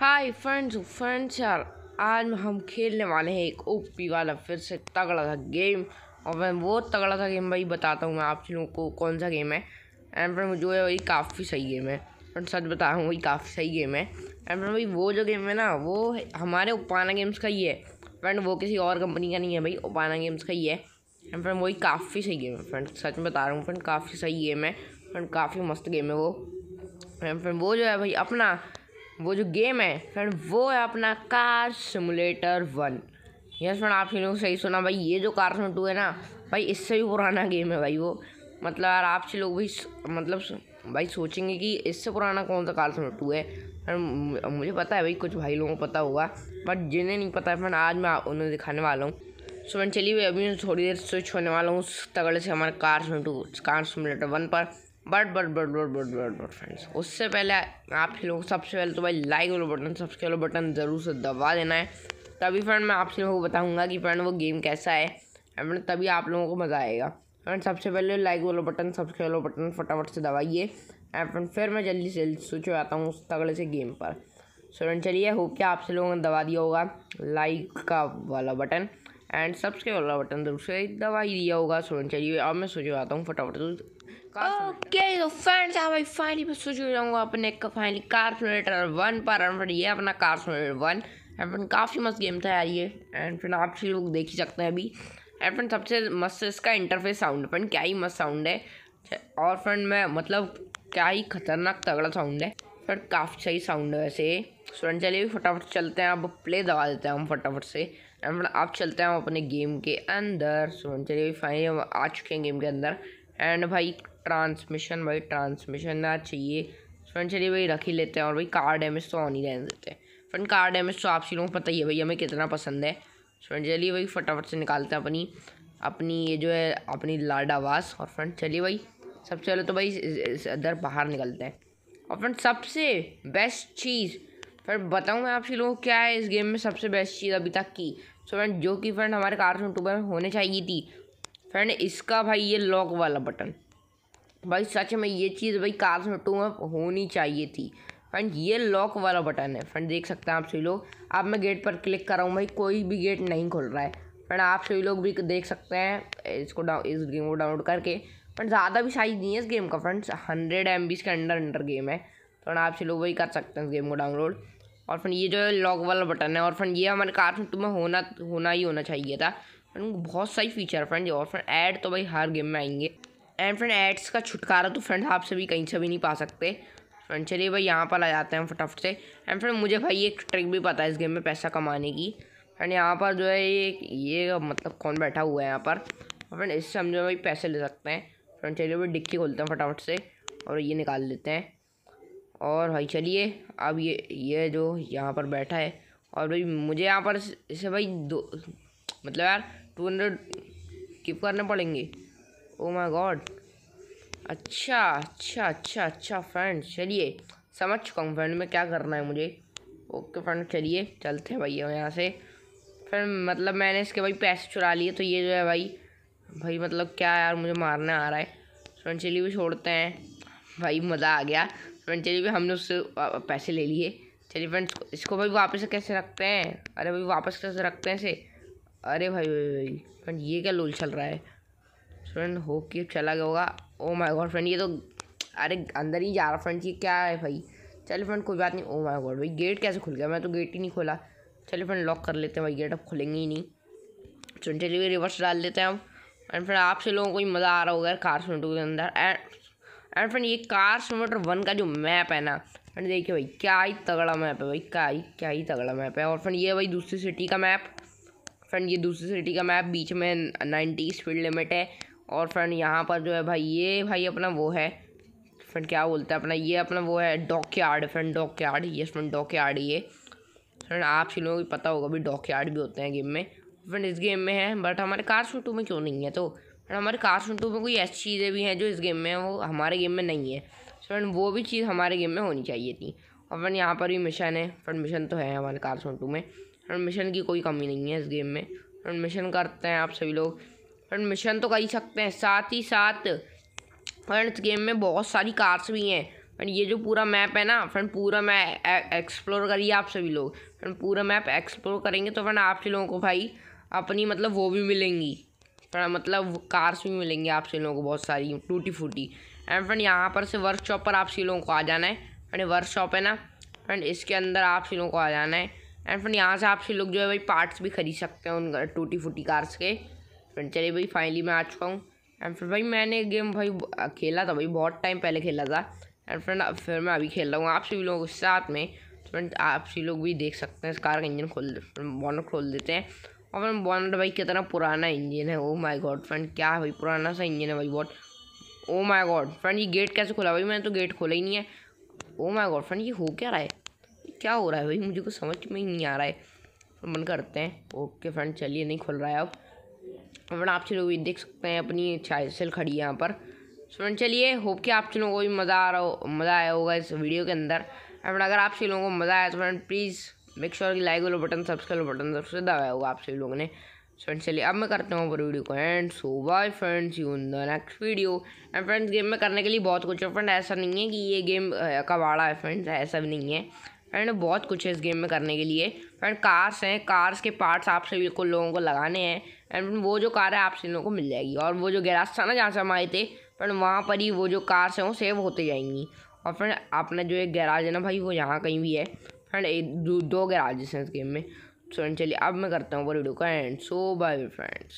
hi friends friends यार आज हम खेलने वाले हैं एक ओपी वाला फिर से तगड़ा सा गेम और मैं वो तगड़ा सा गेम भाई बताता हूँ मैं आप लोगों को कौन सा गेम है एंड फ्रेंड जो है वही काफ़ी सही गेम है फ्रेंड सच बता रहा हूँ वही काफ़ी सही गेम है एंड फ्रेंड भाई वो जो गेम है ना वो हमारे ओपाना गेम्स का ही है फ्रेंड वो किसी और कंपनी का नहीं है भाई ओपाना गेम्स का ही है एंड फ्रेंड वही काफ़ी सही गेम है फ्रेंड सच में बता रहा हूँ फ्रेंड काफ़ी सही गेम है फ्रेंड काफ़ी मस्त गेम है वो एंड फ्रेंड वो जो है भाई अपना वो जो गेम है फ्रेंड वो है अपना car simulator one yes friend आप ही लोग सही सुना भाई ये जो कार टू है ना भाई इससे भी पुराना गेम है भाई वो मतलब यार आप से लोग भी मतलब भाई सोचेंगे कि इससे पुराना कौन सा कार टू है फ्रेंड मुझे पता है भाई कुछ भाई लोगों को पता होगा बट जिन्हें नहीं पता है फ्रेंड आज मैं उन्हें दिखाने वाला हूँ सो फ्रेंड चलिए अभी थोड़ी देर स्विच होने वाला हूँ उस तगड़े से हमारे car two car simulator one पर but but but but but but but friends उससे पहले आप लोग सबसे पहले तो भाई लाइक वाला बटन सब्सक्राइब वाला बटन ज़रूर से दबा देना है तभी फ्रेंड मैं आप लोगों को बताऊंगा कि फ्रेंड वो गेम कैसा है फ्रेंड तभी आप लोगों को मज़ा आएगा फ्रेंड सबसे पहले लाइक वाला बटन सब्सक्राइब वाला बटन फटाफट से दबाइए एंड फ्रेंड फिर मैं जल्दी से जल्दी सोच आता हूँ उस तगड़े से गेम पर सो फ्रेंड चलिए होप कि आपसे लोगों ने दबा दिया होगा लाइक का वाला बटन एंड सब्सक्राइब वाला बटन जरूर से दबा ही दिया होगा सो फ्रेंड चलिए अब मैं सोच आता हूँ फटाफट ओके तो फ्रेंड्स हाँ भाई फाइनली मैं सोच जाऊँगा अपने का फाइनली कार सिमुलेटर 1 पर एंड ये अपना कार सिमुलेटर 1 एंड काफ़ी मस्त गेम था यार ये एंड फिर आप सभी लोग देख ही सकते हैं अभी एंड फ्रेंड सबसे मस्त इसका इंटरफेस साउंड फ्रेंड क्या ही मस्त साउंड है और फ्रेंड मैं मतलब क्या ही खतरनाक तगड़ा साउंड है फ्रेंड काफ़ी सही साउंड है वैसे फ्रेंड चलिए भी फटाफट चलते हैं अब प्ले दबा देते हैं हम फटाफट से एंड फ्रेंड आप चलते हैं हम अपने गेम के अंदर फ्रेंड चलिए भी फाइनली हम आ चुके हैं गेम के अंदर एंड भाई ट्रांसमिशन भाई ट्रांसमिशन ना चाहिए फ्रेंड चलिए भाई रख ही लेते हैं और भाई कार डैमेज तो ऑन ही रहने देते हैं फ्रेंड कार डैमेज तो आप सी लोगों को पता ही है भाई हमें कितना पसंद है फ्रेंड चलिए भाई फटाफट से निकालते हैं अपनी अपनी ये जो है अपनी लाडावास और फ्रेंड चलिए भाई सबसे पहले तो भाई इधर बाहर निकलते हैं और फ्रेंड सबसे बेस्ट चीज़ फिर बताऊँ मैं आप लोगों को क्या है इस गेम में सबसे बेस्ट चीज़ अभी तक की सो फ्रेंड जो कि फ्रेंड हमारे कार्टून यूट्यूबर होने चाहिए थी फ्रेंड इसका भाई ये लॉक वाला बटन भाई सच में ये चीज़ भाई कार्स में टू में होनी चाहिए थी फ्रेंड ये लॉक वाला बटन है फ्रेंड देख सकते हैं आप सभी लोग अब मैं गेट पर क्लिक कर रहा हूँ भाई कोई भी गेट नहीं खुल रहा है फ्रेंड आप सभी लोग भी देख सकते हैं इसको डाउन इस गेम को डाउनलोड करके फ्रेंड ज़्यादा भी साइज नहीं है इस गेम का फ्रेंड्स हंड्रेड एम के अंडर अंडर गेम है फ्रेंड आप सभी लोग वही कर सकते हैं इस गेम को डाउनलोड और फ्रेंड ये जो है लॉक वाला बटन है और फ्रेंड ये हमारे कार्स में होना होना ही होना चाहिए था फ्रेंड बहुत सारी फीचर है फ्रेंड और फ्रेंड ऐड तो भाई हर गेम में आएंगे एंड फ्रेंड एड्स का छुटकारा तो फ्रेंड आप सभी कहीं से भी नहीं पा सकते फ्रेंड चलिए भाई यहाँ पर आ जाते हैं फटाफट से एंड फ्रेंड मुझे भाई एक ट्रिक भी पता है इस गेम में पैसा कमाने की फ्रेंड यहाँ पर जो है ये ये मतलब कौन बैठा हुआ है यहाँ पर फ्रेंड इससे हम जो है भाई पैसे ले सकते हैं फ्रेंड चलिए भाई डिक्की खोलते हैं फटाफट से और ये निकाल लेते हैं और भाई चलिए अब ये ये जो यहाँ पर बैठा है और भाई मुझे यहाँ पर इसे भाई दो मतलब यार टू हंड्रेड कीप करने पड़ेंगे ओ माय गॉड अच्छा अच्छा अच्छा अच्छा फ्रेंड चलिए समझ चुका हूँ फ्रेंड में क्या करना है मुझे ओके फ्रेंड चलिए चलते हैं भैया यहाँ से फिर मतलब मैंने इसके भाई पैसे चुरा लिए तो ये जो है भाई भाई मतलब क्या यार मुझे मारने आ रहा है फ्रेंड चलिए भी छोड़ते हैं भाई मज़ा आ गया फ्रेंड चलिए भी हमने उससे पैसे ले लिए चलिए फ्रेंड्स इसको भाई वापस कैसे रखते हैं अरे भाई वापस कैसे रखते हैं इसे अरे भाई भाई भाई फ्रेंड ये क्या लोल चल रहा है फ्रेंड हो कि चला गया होगा ओ माय गॉड फ्रेंड ये तो अरे अंदर ही जा रहा फ्रेंड ये क्या है भाई चलो फ्रेंड कोई बात नहीं ओ माय गॉड भाई गेट कैसे खुल गया मैं तो गेट ही नहीं खोला चलो फ्रेंड लॉक कर लेते हैं भाई गेट अब खुलेंगे ही नहीं फ्रेंड चलिए भाई रिवर्स डाल देते हैं हम एंड फ्रेंड आपसे लोगों को ही मज़ा आ रहा होगा कार सीमेटर के अंदर एंड एंड फ्रेंड ये कार सीमेटर वन का जो मैप है ना फ्रेंड देखिए भाई क्या ही तगड़ा मैप है भाई क्या ही क्या ही तगड़ा मैप है और फ्रेंड ये भाई दूसरी सिटी का मैप फ्रेंड ये दूसरी सिटी का मैप बीच में नाइन्टी स्पीड लिमिट है और फ्रेंड यहाँ पर जो है भाई ये भाई अपना वो है फ्रेंड क्या बोलते हैं अपना ये अपना वो है dock yard friend dock yard ये फ्रेंड डॉक यार्ड ये फ्रेंड आप सी लोगों को पता होगा भी डॉक यार्ड भी होते हैं गेम में फ्रेंड इस गेम में है बट हमारे कार्सून टू में क्यों नहीं है तो फ्रेंड हमारे कार्सून टू में कोई ऐसी चीज़ें भी हैं जो इस गेम में है वो हमारे गेम में नहीं है फ्रेंड वो भी चीज़ हमारे गेम में होनी चाहिए थी और फ्रेंड यहाँ पर भी मिशन है फ्रेंड मिशन तो है हमारे कार्सून टू में फ्रेंड मिशन की कोई कमी नहीं है इस गेम में फ्रेंड मिशन करते हैं आप सभी लोग फ्रेंड मिशन तो कर ही सकते हैं साथ ही साथ फ्रेंड इस गेम में बहुत सारी कार्स भी हैं फ्रेंड ये जो पूरा मैप है ना फ्रेंड पूरा मैं एक्सप्लोर e-, करिए आप सभी लोग फ्रेंड पूरा मैप एक्सप्लोर करेंगे तो फ्रेंड आप लोगों को भाई अपनी मतलब वो भी मिलेंगी फ्रेंड मतलब कार्स भी मिलेंगी आप सभी लोगों को बहुत सारी टूटी फूटी एंड फ्रेंड यहाँ पर से वर्कशॉप पर आप सभी लोगों को आ जाना है फ्रेंड वर्कशॉप है ना फ्रेंड इसके अंदर आप सभी लोगों को आ जाना है एंड फ्रेंड यहाँ से आपसे लोग जो है भाई पार्ट्स भी खरीद सकते हैं उन टूटी फूटी कार्स के फ्रेंड चलिए भाई फाइनली मैं आ चुका हूँ एंड फिर भाई मैंने गेम भाई खेला था भाई बहुत टाइम पहले खेला था एंड फ्रेंड फिर मैं अभी खेल रहा हूँ आप सभी लोगों के साथ में फ्रेंड आप सभी लोग भी देख सकते हैं इस कार का इंजन खोल बॉनर खोल देते हैं और फ्रेंड बॉनर भाई कितना पुराना इंजन है ओ माई गॉड फ्रेंड क्या है भाई पुराना सा इंजन है भाई बहुत ओ माई गॉड फ्रेंड ये गेट कैसे खोला भाई मैंने तो गेट खोला ही नहीं है ओ माई गॉड फ्रेंड ये हो क्या रहा है क्या हो रहा है भाई मुझे कुछ समझ में ही नहीं आ रहा है मन करते हैं ओके फ्रेंड चलिए नहीं खुल रहा है अब फ्रेंड आप लोग भी देख सकते हैं अपनी चाइसल खड़ी यहाँ पर फ्रेंड चलिए होप कि आप चलो को भी मज़ा आ रहा हो मज़ा आया होगा इस वीडियो के अंदर एंड अगर आप लोगों को मज़ा आया तो फ्रेंड प्लीज़ मेक श्योर कि लाइक वाले बटन सब्सक्राइब बटन सबसे दबाया होगा आप सभी लोगों ने फ्रेंड्स चलिए अब मैं करता हूँ पर वीडियो को and so bye friends you in the next video and friends game में करने के लिए बहुत कुछ है फ्रेंड ऐसा नहीं है कि ये गेम कबाड़ा है फ्रेंड्स ऐसा भी नहीं है एंड बहुत कुछ है इस गेम में करने के लिए एंड कार्स हैं कार्स के पार्ट्स आपसे बिल्कुल लोगों को लगाने हैं एंड वो जो कार है आपसे इन लोगों को मिल जाएगी और वो जो गैराज था ना जहाँ से हम आए थे पर वहाँ पर ही वो जो कार्स हैं वो सेव होते जाएंगी और फिर आपने जो एक गैराज है ना भाई वो यहाँ कहीं भी है फ्रेंड एक दो, दो गैराजेस हैं इस गेम में सो चलिए अब मैं करता हूँ वो वीडियो का एंड सो बाय फ्रेंड्स